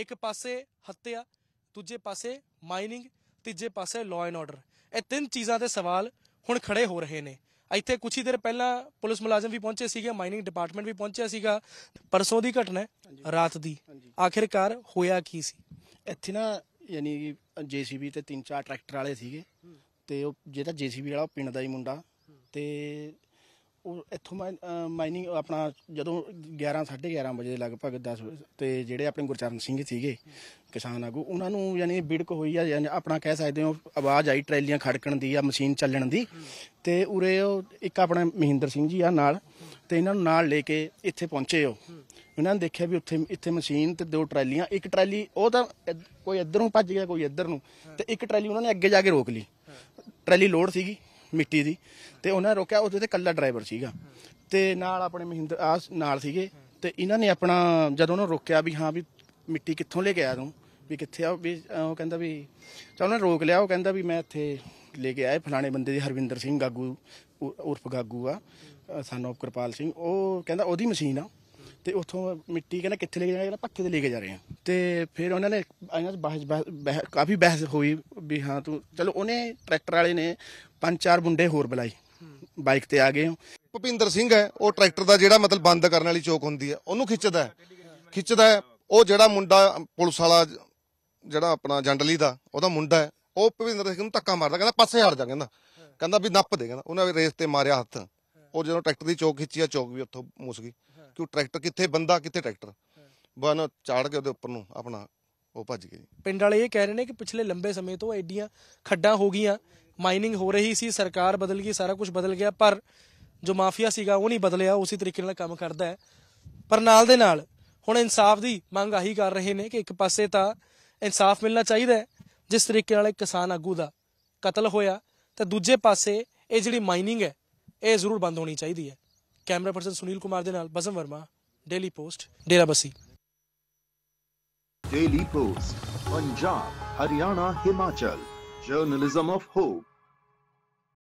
ਇੱਕ ਪਾਸੇ ਹੱਤਿਆ ਦੂਜੇ ਪਾਸੇ ਮਾਈਨਿੰਗ ਤੀਜੇ ਪਾਸੇ ਲਾਅ ਐਂਡ ਆਰਡਰ ਇਹ ਤਿੰਨ ਚੀਜ਼ਾਂ ਦੇ ਸਵਾਲ ਹੁਣ ਖੜੇ ਹੋ ਰਹੇ ਨੇ ਇੱਥੇ ਕੁਝ ਹੀ ਦਿਨ ਪਹਿਲਾਂ ਪੁਲਿਸ ਮੁਲਾਜ਼ਮ ਵੀ ਪਹੁੰਚੇ ਸੀਗੇ ਮਾਈਨਿੰਗ ਡਿਪਾਰਟਮੈਂਟ ਵੀ ਪਹੁੰਚਿਆ ਸੀਗਾ ਪਰਸੋਂ ਦੀ ਘਟਨਾ ਹੈ ਰਾਤ ਦੀ ਆਖਿਰਕਾਰ ਹੋਇਆ ਕੀ ਸੀ ਇੱਥੇ ਨਾ ਯਾਨੀ ਜੀਸੀਬੀ ਤੇ ਤਿੰਨ ਚਾਰ ਟਰੈਕਟਰ ਵਾਲੇ ਸੀਗੇ ਤੇ ਉਹ ਜਿਹੜਾ ਜੀਸੀਬੀ ਵਾਲਾ ਪਿੰਡ ਦਾ ਹੀ ਮੁੰਡਾ ਤੇ ਉਹ ਇੱਥੋਂ ਮਾਈਨਿੰਗ ਆਪਣਾ ਜਦੋਂ 11 11:30 ਵਜੇ ਲਗਭਗ 10 ਤੇ ਜਿਹੜੇ ਆਪਣੇ ਗੁਰਚਰਨ ਸਿੰਘ ਸੀਗੇ ਕਿਸਾਨ ਆਗੂ ਉਹਨਾਂ ਨੂੰ ਯਾਨੀ ਬਿੜਕ ਹੋਈ ਆ ਆਪਣਾ ਕਹਿ ਸਕਦੇ ਹੋ ਆਵਾਜ਼ ਆਈ ਟਰੈਲੀਆਂ ਖੜਕਣ ਦੀ ਆ ਮਸ਼ੀਨ ਚੱਲਣ ਦੀ ਤੇ ਉਰੇ ਇੱਕ ਆਪਣਾ ਮਹਿੰਦਰ ਸਿੰਘ ਜੀ ਆ ਨਾਲ ਤੇ ਇਹਨਾਂ ਨੂੰ ਨਾਲ ਲੈ ਕੇ ਇੱਥੇ ਪਹੁੰਚੇ ਹੋ ਉਹਨਾਂ ਨੇ ਦੇਖਿਆ ਵੀ ਉੱਥੇ ਇੱਥੇ ਮਸ਼ੀਨ ਤੇ ਦੋ ਟਰੈਲੀਆਂ ਇੱਕ ਟਰੈਲੀ ਉਹ ਤਾਂ ਕੋਈ ਇੱਧਰੋਂ ਭੱਜ ਗਿਆ ਕੋਈ ਇੱਧਰ ਨੂੰ ਤੇ ਇੱਕ ਟਰੈਲੀ ਉਹਨਾਂ ਨੇ ਅੱਗੇ ਜਾ ਕੇ ਰੋਕ ਲਈ ਟਰੈਲੀ ਲੋਡ ਸੀਗੀ ਮਿੱਟੀ ਦੀ ਤੇ ਉਹਨਾਂ ਨੇ ਰੋਕਿਆ ਉਹਦੇ ਤੇ ਕੱਲਾ ਡਰਾਈਵਰ ਸੀਗਾ ਤੇ ਨਾਲ ਆਪਣੇ ਮਹਿੰਦਰ ਆ ਨਾਲ ਸੀਗੇ ਤੇ ਇਹਨਾਂ ਨੇ ਆਪਣਾ ਜਦੋਂ ਉਹਨਾਂ ਰੋਕਿਆ ਵੀ ਹਾਂ ਵੀ ਮਿੱਟੀ ਕਿੱਥੋਂ ਲੈ ਕੇ ਆਇਆ ਤੂੰ ਵੀ ਕਿੱਥੇ ਆ ਵੀ ਉਹ ਕਹਿੰਦਾ ਵੀ ਚਾ ਉਹਨਾਂ ਰੋਕ ਲਿਆ ਉਹ ਕਹਿੰਦਾ ਵੀ ਮੈਂ ਇੱਥੇ ਲੈ ਕੇ ਆਏ ਫਲਾਣੇ ਬੰਦੇ ਦੀ ਹਰਵਿੰਦਰ ਸਿੰਘ ਗਾਗੂ ਉਰਫ ਗਾਗੂ ਆ ਸਾਨੂੰ ਕਿਰਪਾਲ ਸਿੰਘ ਉਹ ਕਹਿੰਦਾ ਉਹਦੀ ਮਸ਼ੀਨ ਆ ਤੇ ਉੱਥੋਂ ਮਿੱਟੀ ਕਹਿੰਦਾ ਕਿੱਥੇ ਲੈ ਕੇ ਜਾਣਾ ਕਹਿੰਦਾ ਪੱਕੇ ਤੇ ਲੈ ਕੇ ਜਾ ਰਹੇ ਆ ਤੇ ਫਿਰ ਉਹਨਾਂ ਨੇ ਆਇਆ ਬਹਿਸ ਕਾਫੀ ਬਹਿਸ ਹੋਈ ਵੀ ਹਾਂ ਤੂੰ ਚਲੋ ਉਹਨੇ ਟਰੈਕਟਰ ਵਾਲੇ ਨੇ ਪੰਜ ਚਾਰ ਬੁੰਡੇ ਹੋਰ ਬੁਲਾਏ ਬਾਈਕ ਤੇ ਆ ਗਏ ਭੁਪਿੰਦਰ ਸਿੰਘ ਹੈ ਉਹ ਟਰੈਕਟਰ ਦਾ ਜਿਹੜਾ ਮਤਲਬ ਬੰਦ ਕਰਨ ਵਾਲੀ ਚੌਕ ਹੁੰਦੀ ਹੈ ਉਹਨੂੰ ਖਿੱਚਦਾ ਹੈ ਖਿੱਚਦਾ ਹੈ ਉਹ ਜਿਹੜਾ ਮੁੰਡਾ ਪੁਲਿਸ ਵਾਲਾ ਜਿਹੜਾ ਆਪਣਾ ਜੰਡਲੀ ਦਾ ਉਹਦਾ ਮੁੰਡਾ ਹੈ ਉਹ ਭੁਪਿੰਦਰ ਸਿੰਘ ਨੂੰ ਧੱਕਾ ਮਾਰਦਾ ਕਹਿੰਦਾ ਪਾਸੇ ਹਟ ਜਾ ਕਹਿੰਦਾ ਕਹਿੰਦਾ ਵੀ ਨੱਪ ਦੇ ਕਹਿੰਦਾ ਉਹਨੇ ਰੇਸ ਤੇ ਮਾਰਿਆ ਹੱਥ ਉਹ ਜਦੋਂ ਟਰੈਕਟਰ ਦੀ ਚੌਕ ਖਿੱਚੀ ਆ ਚੌਕ ਵੀ ਉੱਥੋਂ ਮੁਸ ਗਈ ਕਿ ਉਹ ਟਰੈਕਟਰ ਕਿੱਥੇ ਬੰਦਾ ਕਿੱਥੇ ਟਰੈਕਟਰ ਬਨ ਚਾੜ ਕੇ ਉਹਦੇ ਉੱਪਰ ਨੂੰ ਆਪਣਾ ਉਹ ਭੱਜ ਗਏ ਪਿੰਡ ਵਾਲੇ ਇਹ ਕਹਿ ਰਹੇ ਨੇ ਕਿ ਪਿਛਲੇ ਲੰਬੇ ਸਮੇਂ ਤੋਂ ਐਡੀਆਂ ਖੱਡਾਂ ਹੋ ਗਈਆਂ ਮਾਈਨਿੰਗ ਹੋ ਰਹੀ ਸੀ ਸਰਕਾਰ ਬਦਲ ਗਈ ਸਾਰਾ ਕੁਝ ਬਦਲ ਗਿਆ ਪਰ ਜੋ ਮਾਫੀਆ ਸੀਗਾ ਉਹ ਨਹੀਂ ਬਦਲਿਆ ਉਸੇ ਤਰੀਕੇ ਨਾਲ ਕੰਮ ਕਰਦਾ ਹੈ ਪਰ ਨਾਲ ਦੇ ਨਾਲ ਹੁਣ ਇਨਸਾਫ ਦੀ ਮੰਗ ਆਹੀ ਕਰ ਰਹੇ ਨੇ ਕਿ ਇੱਕ ਪਾਸੇ ਤਾਂ ਇਨਸਾਫ ਮਿਲਣਾ ਚਾਹੀਦਾ ਹੈ ਜਿਸ ਤਰੀਕੇ ਨਾਲ ਇੱਕ ਕਿਸਾਨ ਆਗੂ ਦਾ ਕਤਲ ਹੋਇਆ ਤੇ ਦੂਜੇ ਪਾਸੇ ਇਹ ਜਿਹੜੀ ਮਾਈਨਿੰਗ ਹੈ ਇਹ ਜ਼ਰੂਰ ਬੰਦ ਹੋਣੀ ਚਾਹੀਦੀ ਹੈ ਕੈਮਰਾ ਪਰਸਨ ਸੁਨੀਲ ਕੁਮਾਰ ਦੇ ਨਾਲ ਬਸਮ Verma daily post Derabassi daily post Punjab Haryana Himachal journalism of hop